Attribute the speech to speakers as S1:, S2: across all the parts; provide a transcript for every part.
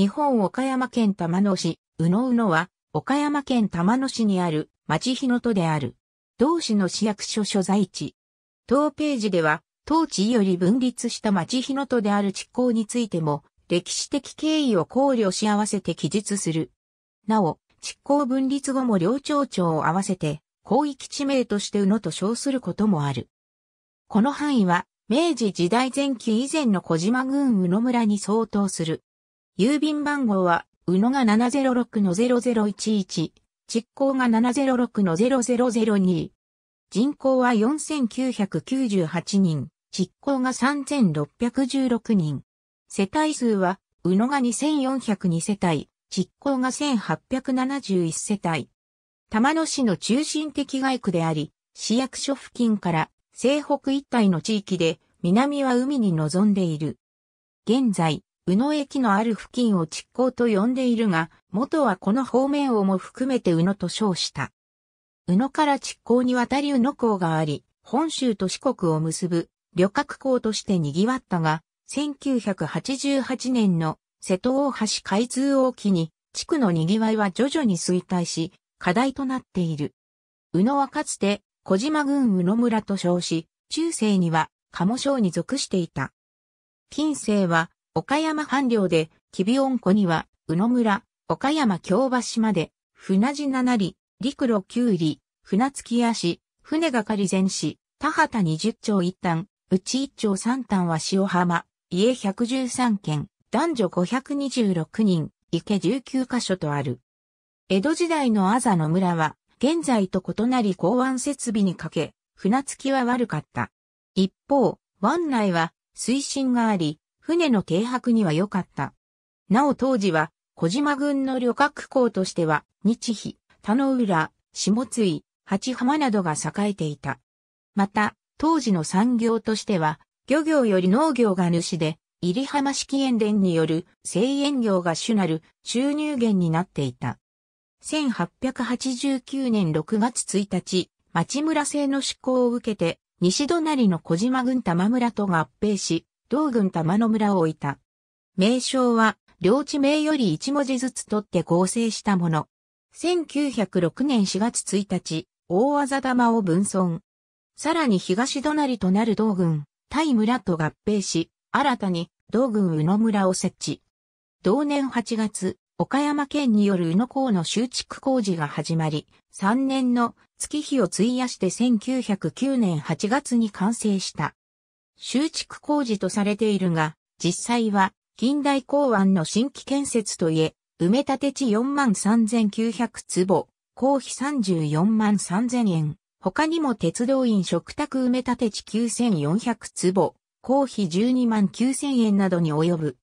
S1: 日本岡山県玉野市、うのうのは、岡山県玉野市にある町日野都である。同市の市役所所在地。当ページでは、当地より分立した町日野都である地項についても、歴史的経緯を考慮し合わせて記述する。なお、地項分立後も両町長を合わせて、広域地名として宇野と称することもある。この範囲は、明治時代前期以前の小島郡宇野村に相当する。郵便番号は、宇野が706の0011、実行が706の0002。人口は4998人、実行が3616人。世帯数は、宇野が2402世帯、実行が1871世帯。玉野市の中心的外区であり、市役所付近から西北一帯の地域で、南は海に望んでいる。現在、宇野駅のある付近を築港と呼んでいるが、元はこの方面をも含めて宇野と称した。宇野から築港に渡り宇野港があり、本州と四国を結ぶ旅客港として賑わったが、1988年の瀬戸大橋開通を機に、地区の賑わいは徐々に衰退し、課題となっている。宇野はかつて小島郡宇野村と称し、中世には鴨省に属していた。近世は岡山藩領で、キビオン湖には、宇野村、岡山京橋まで、船地七里、陸路九里、船月き足、船がり前市、田畑二十町一端、内一町三端は塩浜、家百十三軒、男女五百二十六人、池十九箇所とある。江戸時代のあざの村は、現在と異なり港湾設備にかけ、船月きは悪かった。一方、湾内は水深があり、船の停泊には良かった。なお当時は、小島軍の旅客港としては、日比、田野浦、下津井、八浜などが栄えていた。また、当時の産業としては、漁業より農業が主で、入浜式塩田による製塩業が主なる収入源になっていた。1889年6月1日、町村制の施行を受けて、西隣の小島郡玉村と合併し、同群玉野村を置いた。名称は、領地名より一文字ずつ取って合成したもの。1906年4月1日、大技玉を分村。さらに東隣となる同群・対村と合併し、新たに同群宇野村を設置。同年8月、岡山県による宇野港の修築工事が始まり、3年の月日を費やして1909年8月に完成した。修築工事とされているが、実際は近代港湾の新規建設といえ、埋め立て地4万3900坪、公費34万3000円。他にも鉄道院食卓埋め立て地9400坪、公費12万9000円などに及ぶ。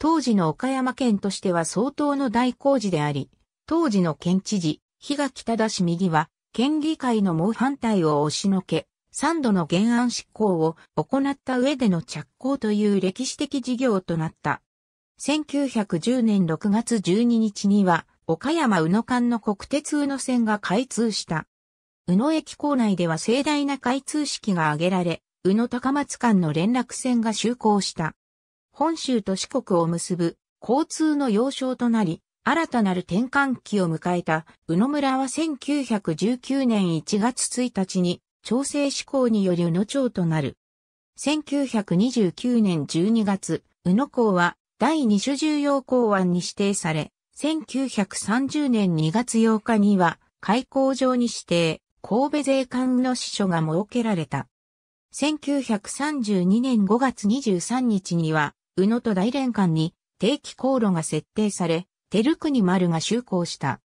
S1: 当時の岡山県としては相当の大工事であり、当時の県知事、日垣忠右は、県議会の猛反対を押しのけ、3度の原案執行を行った上での着工という歴史的事業となった。1910年6月12日には、岡山宇野間の国鉄宇野線が開通した。宇野駅構内では盛大な開通式が挙げられ、宇野高松間の連絡線が就航した。本州と四国を結ぶ交通の要衝となり、新たなる転換期を迎えた宇野村は1919年1月1日に調整志向により宇野町となる。1929年12月、宇野港は第二種重要港湾に指定され、1930年2月8日には開港場に指定、神戸税関の支所が設けられた。1932年5月23日には、宇野と大連間に定期航路が設定され、照国丸が就航した。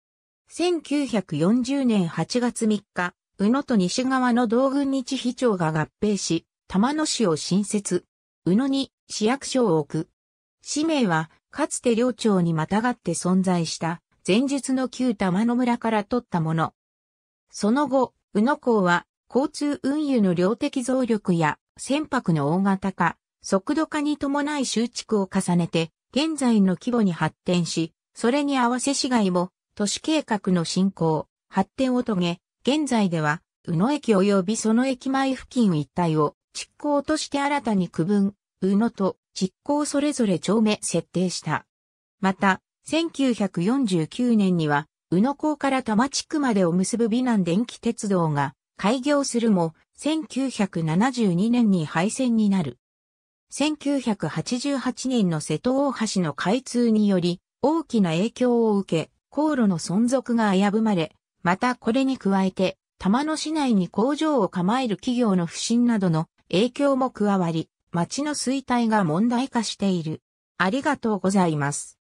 S1: 1940年8月3日、宇野と西側の道軍日比町が合併し、玉野市を新設。宇野に市役所を置く。氏名は、かつて領町にまたがって存在した、前述の旧玉野村から取ったもの。その後、宇野港は、交通運輸の量的増力や、船舶の大型化、速度化に伴い修築を重ねて、現在の規模に発展し、それに合わせ市街も、都市計画の進行、発展を遂げ、現在では、宇野駅及びその駅前付近一帯を、執行として新たに区分、宇野と執行それぞれ町名設定した。また、1949年には、宇野港から多摩地区までを結ぶ美南電気鉄道が開業するも、1972年に廃線になる。1988年の瀬戸大橋の開通により、大きな影響を受け、航路の存続が危ぶまれ、またこれに加えて、玉野市内に工場を構える企業の不振などの影響も加わり、町の衰退が問題化している。ありがとうございます。